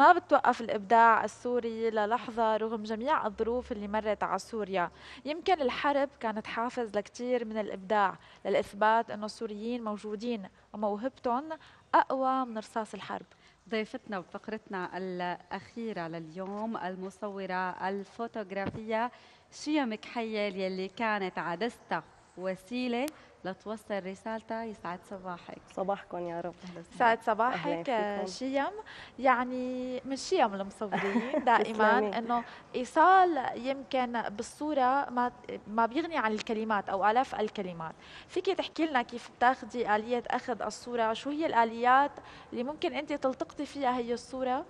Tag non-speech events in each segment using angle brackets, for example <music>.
ما بتوقف الإبداع السوري للحظة رغم جميع الظروف اللي مرت على سوريا يمكن الحرب كانت حافز لكثير من الإبداع للإثبات أنه السوريين موجودين وموهبتهم أقوى من رصاص الحرب ضيفتنا وفقرتنا الأخيرة لليوم المصورة الفوتوغرافية شيا مكحيل يلي كانت عدستها وسيلة لتوصل رسالتها يسعد صباحك صباحكم يا رب سعد صباحك آه، شيم يعني من شيم المصورين <laughs> دائما انه ايصال يمكن بالصوره ما ما بيغني عن الكلمات او الاف الكلمات فيك تحكي لنا كيف بتاخذي اليه اخذ الصوره شو هي الاليات اللي ممكن انت تلتقطي فيها هي الصوره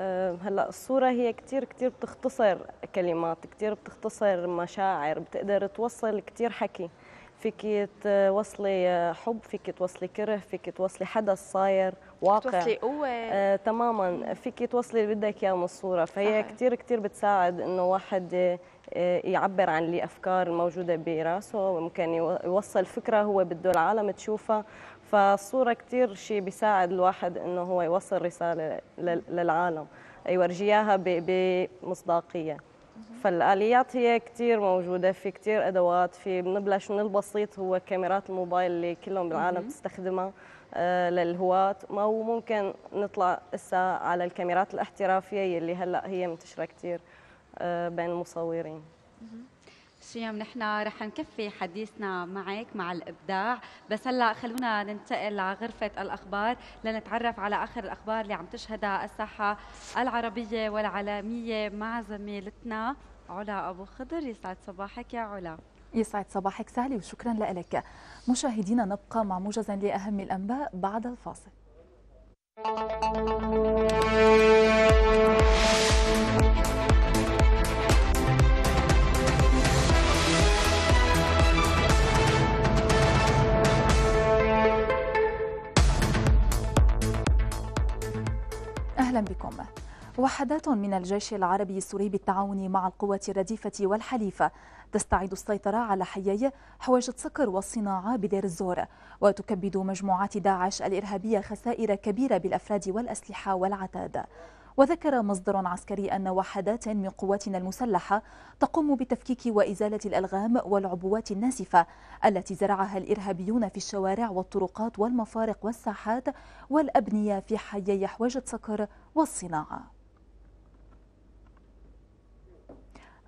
آه، هلا الصورة هي كتير كتير بتختصر كلمات كتير بتختصر مشاعر بتقدر توصل كتير حكي فيك توصلي حب فيك توصلي كره فيك توصلي حدث صاير واقع توصلي قوة آه، تماما فيك توصلي اللي بدك اياه من الصورة فهي كثير كثير بتساعد انه واحد آه، يعبر عن الافكار الموجوده براسه ممكن يوصل فكره هو بده العالم تشوفها فالصوره كثير شيء بيساعد الواحد انه هو يوصل رساله للعالم يورجيها بمصداقيه فالآليات هي كثير موجودة في كثير أدوات في بنبلش من البسيط هو كاميرات الموبايل اللي كلهم بالعالم تستخدمها آه، للهواة ما هو ممكن نطلع هسه على الكاميرات الاحترافية اللي هلا هي منتشرة كثير آه، بين المصورين شيم نحن رح نكفي حديثنا معك مع الابداع بس هلا خلونا ننتقل لغرفه الاخبار لنتعرف على اخر الاخبار اللي عم تشهدها الساحه العربيه والعالميه مع زميلتنا علا ابو خضر يسعد صباحك يا علا يسعد صباحك سهلي وشكرا لك مشاهدينا نبقى مع موجزا لاهم الانباء بعد الفاصل أهلا بكم وحدات من الجيش العربي السوري بالتعاون مع القوات الرديفة والحليفة تستعيد السيطرة على حيي حواجة صقر والصناعة بدير الزور وتكبد مجموعات داعش الإرهابية خسائر كبيرة بالأفراد والأسلحة والعتاد وذكر مصدر عسكري أن وحدات من قواتنا المسلحة تقوم بتفكيك وإزالة الألغام والعبوات الناسفة التي زرعها الإرهابيون في الشوارع والطرقات والمفارق والساحات والأبنية في حي يحوجة سكر والصناعة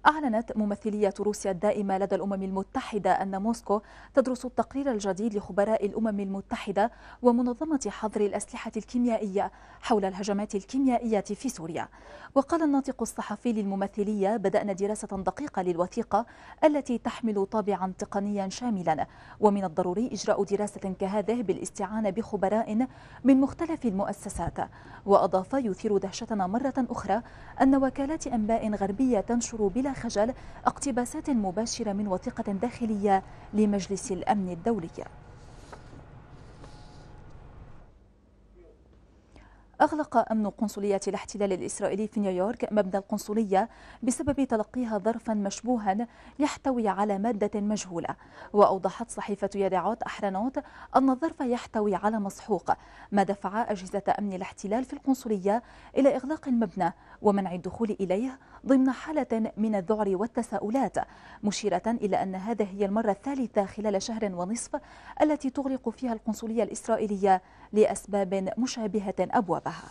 أعلنت ممثلية روسيا الدائمة لدى الأمم المتحدة أن موسكو تدرس التقرير الجديد لخبراء الأمم المتحدة ومنظمة حظر الأسلحة الكيميائية حول الهجمات الكيميائية في سوريا وقال الناطق الصحفي للممثلية بدأنا دراسة دقيقة للوثيقة التي تحمل طابعا تقنيا شاملا ومن الضروري إجراء دراسة كهذه بالاستعانة بخبراء من مختلف المؤسسات وأضاف يثير دهشتنا مرة أخرى أن وكالات أنباء غربية تنشر بلا خجل اقتباسات مباشرة من وثيقة داخلية لمجلس الأمن الدولي أغلق أمن قنصلية الاحتلال الإسرائيلي في نيويورك مبنى القنصلية بسبب تلقيها ظرفا مشبوها يحتوي على مادة مجهولة وأوضحت صحيفة يدعوت أحرانوت أن الظرف يحتوي على مسحوق ما دفع أجهزة أمن الاحتلال في القنصلية إلى إغلاق المبنى ومنع الدخول إليه ضمن حالة من الذعر والتساؤلات مشيرة إلى أن هذه هي المرة الثالثة خلال شهر ونصف التي تغلق فيها القنصلية الإسرائيلية لأسباب مشابهة أبوابها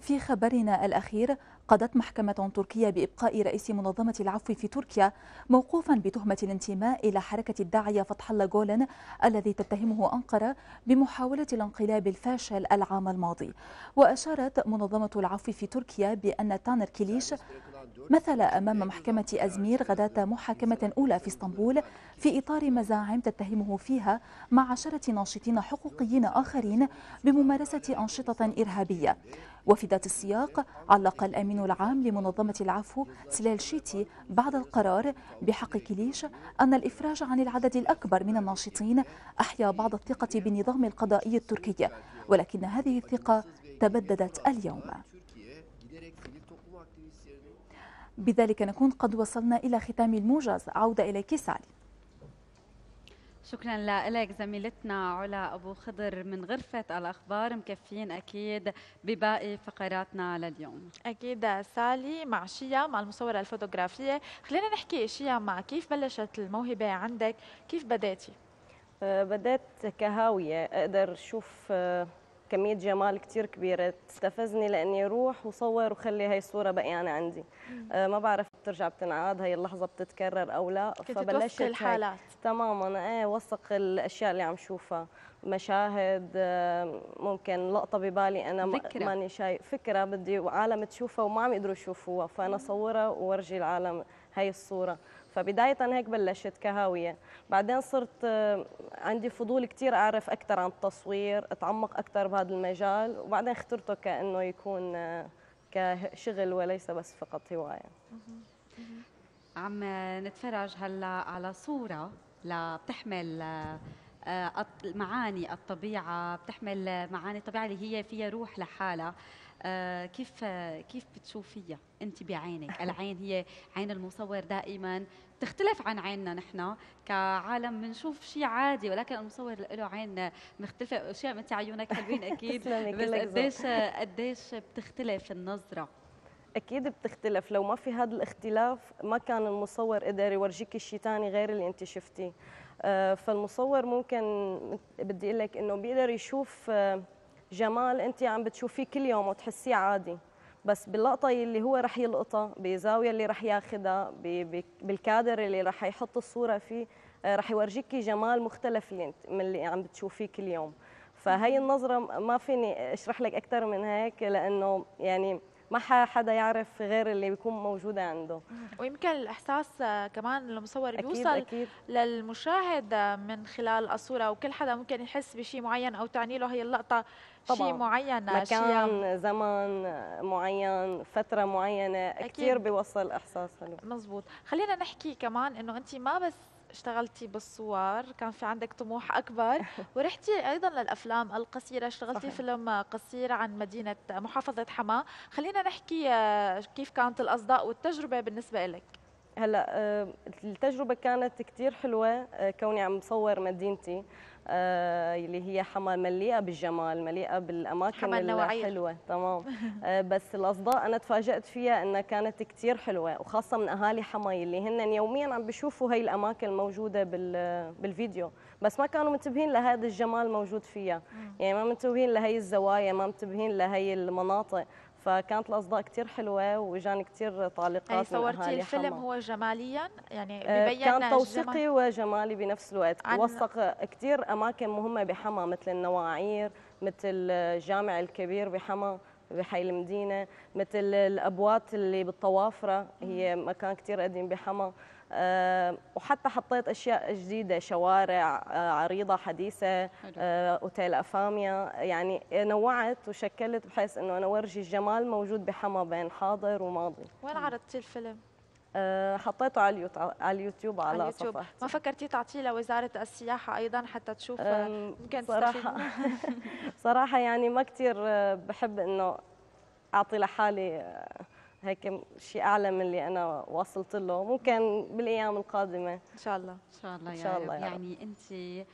في خبرنا الأخير قضت محكمة تركية بإبقاء رئيس منظمة العفو في تركيا موقوفا بتهمة الانتماء إلى حركة الداعية فتح الله جولن الذي تتهمه أنقرة بمحاولة الانقلاب الفاشل العام الماضي وأشارت منظمة العفو في تركيا بأن تانر كيليش مثل أمام محكمة أزمير غداة محاكمة أولى في اسطنبول في إطار مزاعم تتهمه فيها مع عشرة ناشطين حقوقيين آخرين بممارسة أنشطة إرهابية وفي ذات السياق علق الأمين الأمين العام لمنظمة العفو سلال شيتي بعد القرار بحق كليش أن الإفراج عن العدد الأكبر من الناشطين أحيا بعض الثقة بالنظام القضائي التركي ولكن هذه الثقة تبددت اليوم بذلك نكون قد وصلنا إلى ختام الموجز عودة إليك سالي شكرا لك زميلتنا علا ابو خضر من غرفه الاخبار مكفيين اكيد بباقي فقراتنا لليوم اكيد سالي مع شيا مع المصوره الفوتوغرافيه خلينا نحكي شيا مع كيف بلشت الموهبه عندك كيف بداتي أه، بدات كهاويه اقدر اشوف أه، كمية جمال كتير كبيرة تستفزني لأني روح وصور وخلي هاي الصورة بقي أنا عندي أه، ما بعرف بترجع بتنعاد هي اللحظه بتتكرر او لا فبلشت الحالات تماما ايه وثق الاشياء اللي عم شوفها مشاهد ممكن لقطه ببالي انا فكرة. ماني شايف فكره بدي وعالم تشوفها وما عم يقدروا يشوفوها فانا صورها وورجي العالم هي الصوره فبداية هيك بلشت كهاوية بعدين صرت آه، عندي فضول كتير أعرف أكثر عن التصوير أتعمق أكثر بهذا المجال وبعدين اخترته كأنه يكون آه، كشغل وليس بس فقط هواية عم نتفرج هلا على صوره لا بتحمل آه، معاني الطبيعه بتحمل معاني الطبيعه اللي هي فيها روح لحالها آه، كيف كيف بتشوفيها انت بعينك <laughs> العين هي عين المصور دائما تختلف عن عيننا نحن كعالم بنشوف شيء عادي ولكن المصور له عين مختلفه اشياء انت عيونك حلوين اكيد <laughs> بس يعني قديش قديش بتختلف النظره اكيد بتختلف لو ما في هذا الاختلاف ما كان المصور قدر يورجيك شيء ثاني غير اللي انت شفتيه آه، فالمصور ممكن بدي اقول لك انه بيقدر يشوف آه، جمال انت عم بتشوفيه كل يوم وتحسيه عادي بس باللقطه اللي هو رح يلقطها بزاويه اللي رح ياخذها بالكادر اللي رح يحط الصوره فيه آه، رح يورجيكي جمال مختلف اللي انت من اللي عم بتشوفيه كل يوم فهي النظره ما فيني اشرح لك اكثر من هيك لانه يعني ما حدا يعرف غير اللي بيكون موجوده عنده ويمكن الاحساس آه، كمان المصور أكيد بيوصل أكيد. للمشاهد آه، من خلال الصوره وكل حدا ممكن يحس بشيء معين او تعني له هي اللقطه شيء معين آه، مكان شيء... زمان معين فتره معينه كثير بيوصل احساس حلو مزبوط خلينا نحكي كمان انه انت ما بس اشتغلتي بالصور كان في عندك طموح اكبر <laughs> ورحتي ايضا للافلام القصيره اشتغلتي صحيح. فيلم قصير عن مدينه محافظه حماه خلينا نحكي آه، كيف كانت الاصداء والتجربه بالنسبه لك هلا آه، التجربه كانت كثير حلوه آه، كوني عم بصور مدينتي آه اللي هي حما مليئه بالجمال مليئه بالاماكن الحلوه تمام <laughs> آه بس الاصداء انا تفاجات فيها انها كانت كثير حلوه وخاصه من اهالي حما اللي هن يوميا عم بيشوفوا هي الاماكن الموجوده بالفيديو بس ما كانوا منتبهين لهذا الجمال موجود فيها يعني ما منتبهين لهي الزوايا ما منتبهين لهي المناطق فكانت الاصداء كثير حلوه واجاني كثير تعليقات يعني صورتي الفيلم هو جماليا يعني آه، ببين كان توثيقي الجمال. وجمالي بنفس الوقت وثق كثير اماكن مهمه بحما مثل النواعير مثل الجامع الكبير بحما بحي المدينه مثل الابوات اللي بالطوافره هي مكان كثير قديم بحما آه، وحتى حطيت اشياء جديده شوارع آه، عريضه حديثه آه، اوتيل افاميا يعني نوعت وشكلت بحيث انه انا اورجي الجمال موجود بحما بين حاضر وماضي وين عرضتي الفيلم حطيته على اليوتيوب على اليوتيوب على اليوتيوب ما فكرتي تعطيه لوزاره السياحه ايضا حتى تشوف يمكن صراحه <laughs> صراحه يعني ما كثير بحب انه اعطي لحالي هيك شيء اعلى من اللي انا واصلت له ممكن بالايام القادمه ان شاء الله ان شاء الله يا, إن شاء الله يا رب. يعني انت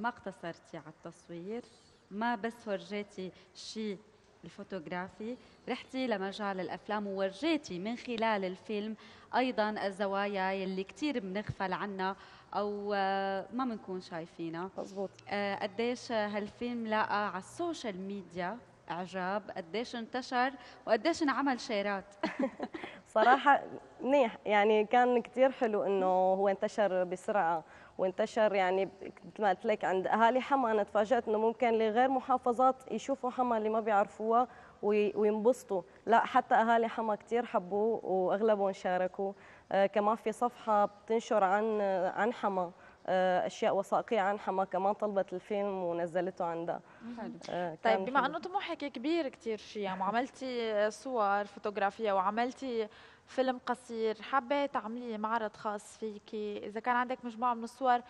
ما اقتصرتي على التصوير ما بس ورجيتي شيء الفوتوغرافي رحتي لمجال الافلام وورجيتي من خلال الفيلم ايضا الزوايا يلي كثير بنغفل عنها او آه، ما بنكون شايفينها مزبوط آه، قديش هالفيلم لقى على السوشيال ميديا اعجاب قديش انتشر وقديش انعمل شيرات <laughs> صراحه منيح يعني كان كثير حلو انه هو انتشر بسرعه وانتشر يعني مثل ما قلت لك عند اهالي حما انا تفاجات انه ممكن لغير محافظات يشوفوا حما اللي ما بيعرفوها وينبسطوا لا حتى اهالي حما كثير حبوه واغلبهم شاركوا آه، كمان في صفحه بتنشر عن عن حما آه، اشياء وثائقيه عن حما كمان طلبت الفيلم ونزلته عندها حلو آه، طيب بما انه طموحك كبير كثير يعني وعملتي صور فوتوغرافيه وعملتي فيلم قصير حابه تعملي معرض خاص فيكي اذا كان عندك مجموعه من الصور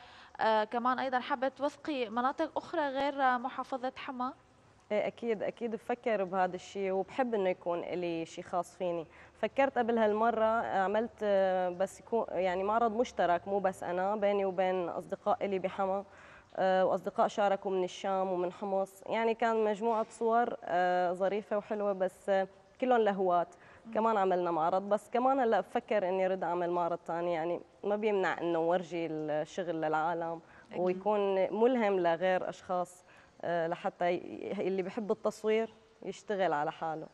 آه كمان ايضا حابه توثقي مناطق اخرى غير محافظه حما ايه اكيد اكيد بفكر بهذا الشيء وبحب انه يكون لي شيء خاص فيني فكرت قبل هالمره عملت آه، بس يكون يعني معرض مشترك مو بس انا بيني وبين اصدقاء الي بحما آه، واصدقاء شاركوا من الشام ومن حمص يعني كان مجموعه صور آه، ظريفه وحلوه بس كلهم لهوات كمان عملنا معرض بس كمان هلا بفكر اني رد اعمل معرض ثاني يعني ما بيمنع انه ورجي الشغل للعالم ويكون ملهم لغير اشخاص آه، لحتى اللي بحب التصوير يشتغل على حاله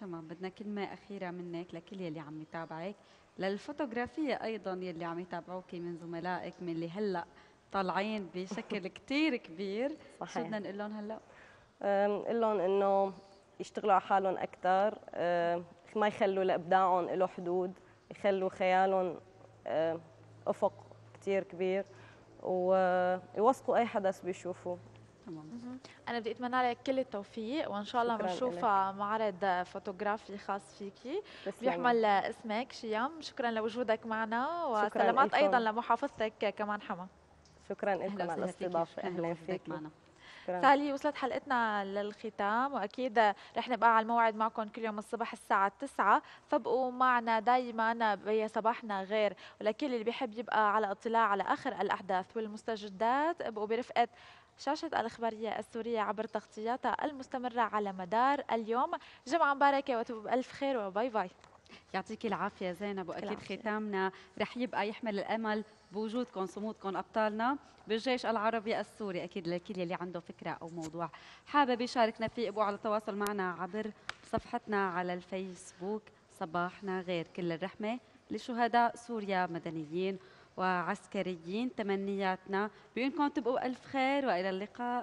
تمام بدنا كلمة أخيرة منك لكل يلي عم يتابعك للفوتوغرافية أيضا يلي عم يتابعوكي من زملائك من اللي هلأ طالعين بشكل <laughs> كتير كبير صحيح شو بدنا نقول لهم هلأ؟ نقول لهم إنه يشتغلوا على حالهم أكثر ما يخلوا لإبداعهم له حدود يخلوا خيالهم أفق كتير كبير ويوثقوا آه، أي حدث بيشوفوه تمام انا بدي اتمنى لك كل التوفيق وان شاء الله بنشوفها معرض فوتوغرافي خاص فيكي بيحمل اسمك شيام شكرا لوجودك معنا وسلامات ايضا لمحافظتك كمان حما شكرا لكم على الاستضافه اهلا فيك معنا تالي وصلت حلقتنا للختام واكيد رح نبقى على الموعد معكم كل يوم الصبح الساعه 9 فابقوا معنا دائما بيا صباحنا غير ولكل اللي بيحب يبقى على اطلاع على اخر الاحداث والمستجدات ابقوا برفقه شاشة الإخبارية السورية عبر تغطياتها المستمرة على مدار اليوم جمعة مباركة ألف خير وباي باي يعطيك العافية زينب وأكيد ختامنا رح يبقى يحمل الأمل بوجودكم صمودكم أبطالنا بالجيش العربي السوري أكيد للكل اللي عنده فكرة أو موضوع حابب يشاركنا فيه ابو على تواصل معنا عبر صفحتنا على الفيسبوك صباحنا غير كل الرحمة لشهداء سوريا مدنيين وعسكريين تمنياتنا بأنكم تبقوا ألف خير وإلى اللقاء